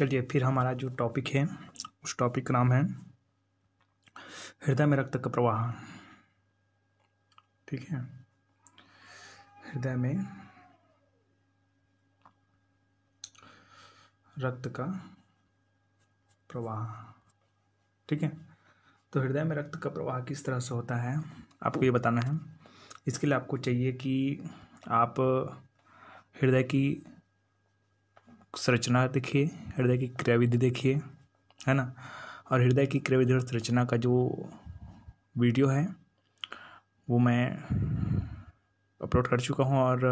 चलिए फिर हमारा जो टॉपिक है उस टॉपिक का नाम है हृदय में रक्त का प्रवाह ठीक है हृदय में रक्त का प्रवाह ठीक है तो हृदय में रक्त का प्रवाह किस तरह से होता है आपको ये बताना है इसके लिए आपको चाहिए कि आप हृदय की संरचना देखिए हृदय की क्रियाविधि देखिए है ना और हृदय की क्रियाविधि और संरचना का जो वीडियो है वो मैं अपलोड कर चुका हूँ और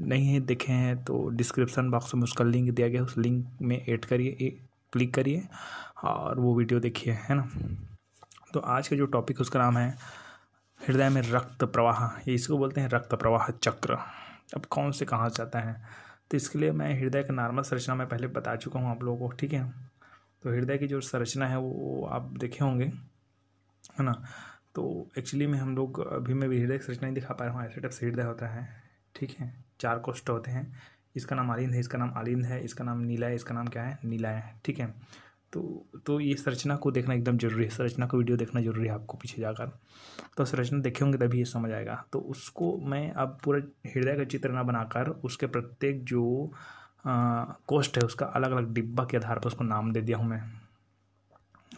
नहीं है देखे हैं तो डिस्क्रिप्शन बॉक्स में उसका लिंक दिया गया है उस लिंक में ऐड करिए क्लिक करिए और वो वीडियो देखिए है ना तो आज का जो टॉपिक उसका नाम है हृदय में रक्त प्रवाह इसको बोलते हैं रक्त प्रवाह चक्र अब कौन से कहाँ जाता है तो इसके लिए मैं हृदय का नॉर्मल संरचना मैं पहले बता चुका हूँ आप लोगों को ठीक है तो हृदय की जो संरचना है वो आप देखे होंगे है ना तो एक्चुअली में हम लोग अभी मैं भी हृदय की संरचना ही दिखा पा रहा हूँ ऐसे टाइप से हृदय होता है ठीक है चार कोष्ठ होते हैं इसका नाम आलिंद है इसका नाम आलिंद है इसका नाम नीला है इसका नाम क्या है नीला है ठीक है तो तो ये संरचना को देखना एकदम जरूरी है संरचना को वीडियो देखना जरूरी है आपको पीछे जाकर तो संरचना देखे होंगे तभी ये समझ आएगा तो उसको मैं अब पूरा हृदय का चित्र ना बनाकर उसके प्रत्येक जो कोस्ट है उसका अलग अलग डिब्बा के आधार पर उसको नाम दे दिया हूँ मैं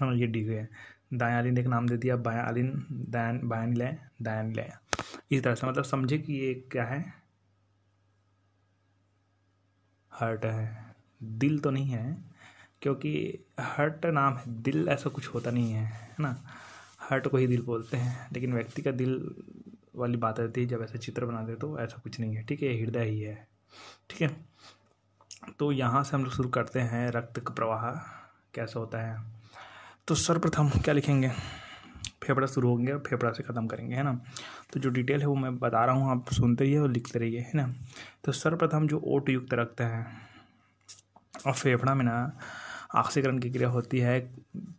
हाँ ये डिब्बे है दाया आलिन एक नाम दे दिया बाया आलिन दयान बाया निलय दाया निलय इस तरह से मतलब समझे कि ये क्या है हार्ट है दिल तो नहीं है क्योंकि हर्ट नाम है दिल ऐसा कुछ होता नहीं है है ना हर्ट को ही दिल बोलते हैं लेकिन व्यक्ति का दिल वाली बात रहती है जब ऐसा चित्र बनाते दे तो ऐसा कुछ नहीं है ठीक है हृदय ही है ठीक है तो यहाँ से हम लोग शुरू करते हैं रक्त का प्रवाह कैसा होता है तो सर्वप्रथम क्या लिखेंगे फेफड़ा शुरू होंगे और फेफड़ा से ख़त्म करेंगे है ना तो जो डिटेल है वो मैं बता रहा हूँ आप सुनते रहिए और लिखते रहिए है ना तो सर्वप्रथम जो ओट युक्त रक्त है और फेफड़ा में ना ऑक्सीकरण की क्रिया होती है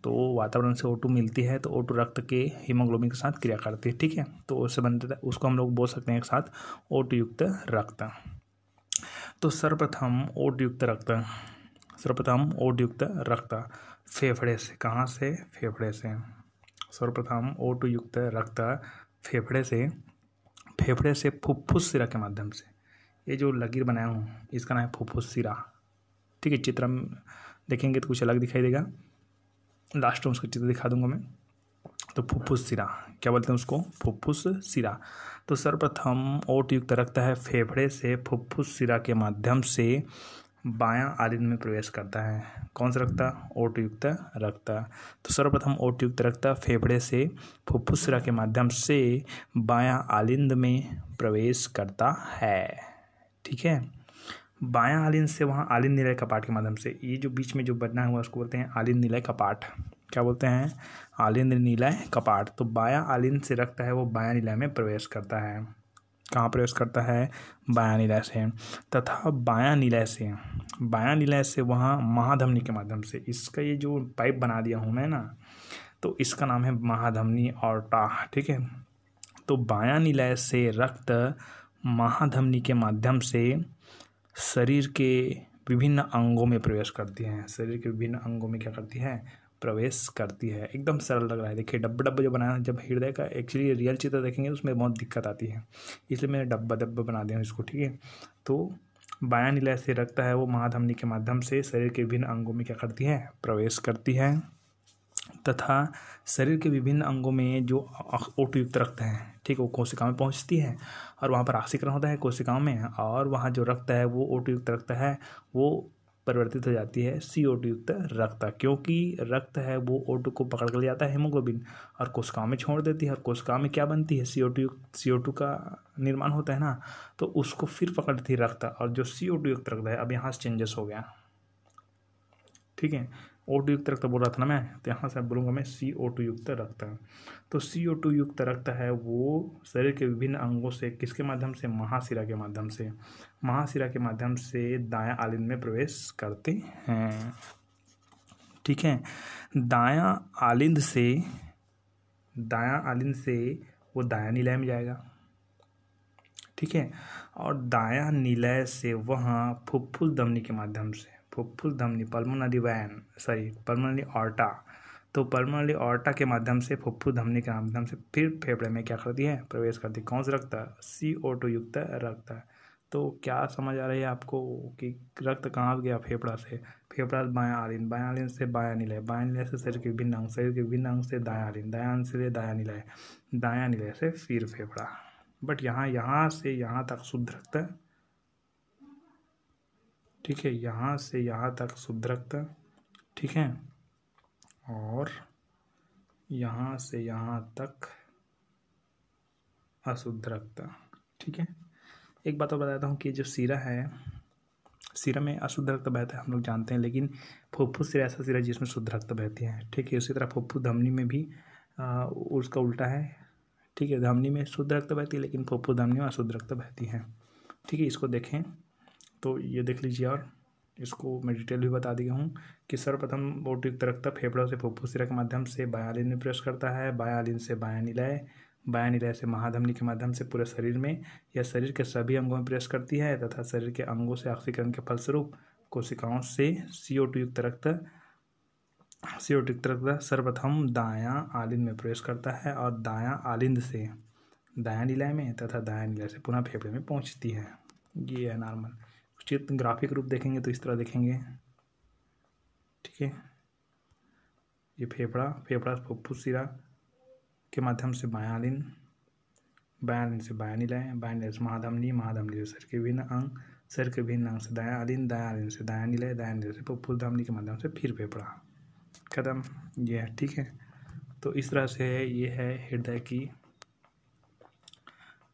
तो वातावरण से ओटू मिलती है तो ओटू रक्त के हीमोग्लोबिन के साथ क्रिया करती है ठीक है तो उससे बनता है उसको हम लोग बोल सकते हैं एक साथ ओ युक्त रक्त तो सर्वप्रथम ओटयुक्त युक्त रक्त सर्वप्रथम ओटयुक्त युक्त रक्त फेफड़े से कहाँ से फेफड़े से सर्वप्रथम ओ युक्त रक्त फेफड़े से फेफड़े से फुफ्फुस सिरा के माध्यम से ये जो लकीर बनाया हूँ इसका नाम है फुफ्फुस सिरा ठीक है चित्रम देखेंगे तो कुछ अलग दिखाई देगा लास्ट में उसका चित्र दिखा दूंगा मैं तो फुफ्फुस सिरा क्या बोलते हैं उसको फुफ्फुस सिरा तो सर्वप्रथम ओट युक्त रखता है फेफड़े से फुफ्फुस सिरा के माध्यम से बायां आलिन में प्रवेश करता है कौन सा ओट ओटयुक्त रखता तो सर्वप्रथम ओटयुक्त रखता फेफड़े से फुफ्फुस सिरा के माध्यम से बायां आलिंद में प्रवेश करता है ठीक है बायां आलिन से वहाँ आलिंद निलय कपाट के माध्यम से ये जो बीच में जो बना हुआ उसको बोलते हैं आलिंद निलय कपाट क्या बोलते हैं आलिंद निलय कपाट तो बाया आलिन से रक्त है वो बाया निलय में प्रवेश करता है कहाँ प्रवेश करता है बाया निलय से तथा बाया निलय से बाया निलय से वहाँ महाधमनी के माध्यम से इसका ये जो पाइप बना दिया हूँ मैं ना तो इसका नाम है महाधमनी और टाह ठीक है तो बाया निलय से रक्त महाधमनी के माध्यम से शरीर के विभिन्न अंगों में प्रवेश करती हैं शरीर के विभिन्न अंगों में क्या करती है प्रवेश करती है एकदम सरल लग रहा है देखिए डब्बा डब्बा जो बनाया जब हृदय का एक्चुअली रियल चित्र देखेंगे तो उसमें बहुत दिक्कत आती है इसलिए मैंने डब्बा डब्बा बना दिया इसको ठीक है तो बाया नीला से रखता है वो महाधमनी के माध्यम से शरीर के विभिन्न अंगों में क्या करती है प्रवेश करती है तथा शरीर के विभिन्न अंगों में जो ओटयुक्त रक्त हैं ठीक है वो कोशिकाओं में पहुँचती है और वहाँ पर आक्सीकरण होता है कोशिकाओं में और वहाँ जो रक्त है वो ओटयुक्त रक्त है वो परिवर्तित हो जाती है सी ओ रक्त क्योंकि रक्त है वो ओ टू को पकड़ कर ले जाता है हीमोग्लोबिन और कोशिकाओं में छोड़ देती है और कोशिकाओं में क्या बनती है सी ओ सी ओ टू का निर्माण होता है ना तो उसको फिर पकड़ती है रक्त और जो सी ओ रक्त है अब यहाँ से चेंजेस हो गया ठीक है ओ टू युक्त रक्त बोल रहा था ना मैं तो यहाँ से आप बोलूँगा मैं सी ओ टू युक्त रक्त तो सी ओ टू युक्त रक्त है वो शरीर के विभिन्न अंगों से किसके माध्यम से महाशिरा के माध्यम से महाशिरा के माध्यम से दाया आलिंद में प्रवेश करते हैं ठीक है दाया आलिंद से दाया आलिंद से वो दाया नीलाय में जाएगा ठीक है और दाया नीलय से वहाँ फुफ्फुस दमनी के माध्यम से फुफुल धमनी pulmonary vein sorry pulmonary aorta तो पल्मोनरी ऑर्टा के माध्यम से फुफ्फू धमनी के माध्यम से फिर फेफड़े में क्या करती है प्रवेश करती है कौन सा रक्त सी ओ टू युक्त रक्त तो क्या समझ आ रही है आपको कि रक्त कहाँ गया फेफड़ा से फेफड़ा बायां आलिन बायां आलिन से बायां निलय बायां निलय से शरीर के विभिन्न अंग शरीर के विभिन्न अंग से दायां आलिन दायां अंग से दायां निलय दायां निलय से फिर फेफड़ा बट यहाँ यहाँ से यहाँ तक शुद्ध रक्त ठीक है यहाँ से यहाँ तक शुद्ध रक्त ठीक है और यहाँ से यहाँ तक अशुद्ध रक्त ठीक है एक बात और बताता हूँ कि जो सीरा है सीरा में अशुद्ध रक्त बहता है हम लोग जानते हैं लेकिन फुफ्फुस सिरा ऐसा सिरा जिसमें शुद्ध रक्त बहती है ठीक है उसी तरह फुफ्फुस धमनी में भी आ, उसका उल्टा है ठीक है धमनी में शुद्ध रक्त बहती है लेकिन फुफ्फुस धमनी में अशुद्ध रक्त बहती है ठीक है इसको देखें तो ये देख लीजिए और इसको मैं डिटेल भी बता दिया हूँ कि सर्वप्रथम बोटिक तरक्ता फेफड़ों से फुफ्फुस के माध्यम से बायालिन में प्रवेश करता है बायालिन से बाया निलय बाया निलय से महाधमनी के माध्यम से पूरे शरीर में या शरीर के सभी अंगों में प्रवेश करती है तथा शरीर के अंगों से ऑक्सीकरण के फलस्वरूप कोशिकाओं से सी ओ युक्त रक्त सी युक्त रक्त सर्वप्रथम दायां आलिंद में प्रवेश करता है और दायां आलिंद से दायां निलय में तथा दायां निलय से पुनः फेफड़े में पहुंचती है ये है नॉर्मल चित्र ग्राफिक रूप देखेंगे तो इस तरह देखेंगे ठीक है ये फेफड़ा फेफड़ा फुफ्फुस सिरा के माध्यम से बायालिन बयालिन से बाया निलाएँ से महाधमनी महाधमनी से सर के भिन्न अंग सर के भिन्न अंग से दाया आलिन से दया निलय दया निलय से फुफ्फुस धमनी के माध्यम से फिर फेफड़ा कदम ये है ठीक है तो इस तरह से है ये है हृदय की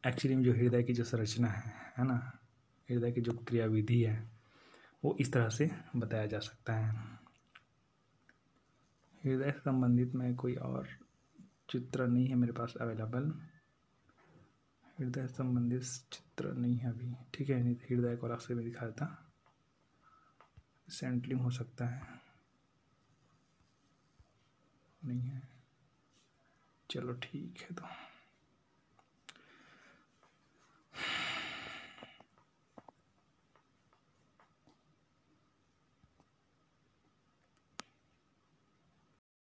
एक्चुअली में जो हृदय की जो संरचना है है ना हृदय की जो क्रियाविधि है वो इस तरह से बताया जा सकता है हृदय से संबंधित में कोई और चित्र नहीं है मेरे पास अवेलेबल हृदय से संबंधित चित्र नहीं है अभी ठीक है नहीं तो हृदय को अलग से दिखा देता सेंटलिंग हो सकता है नहीं है चलो ठीक है तो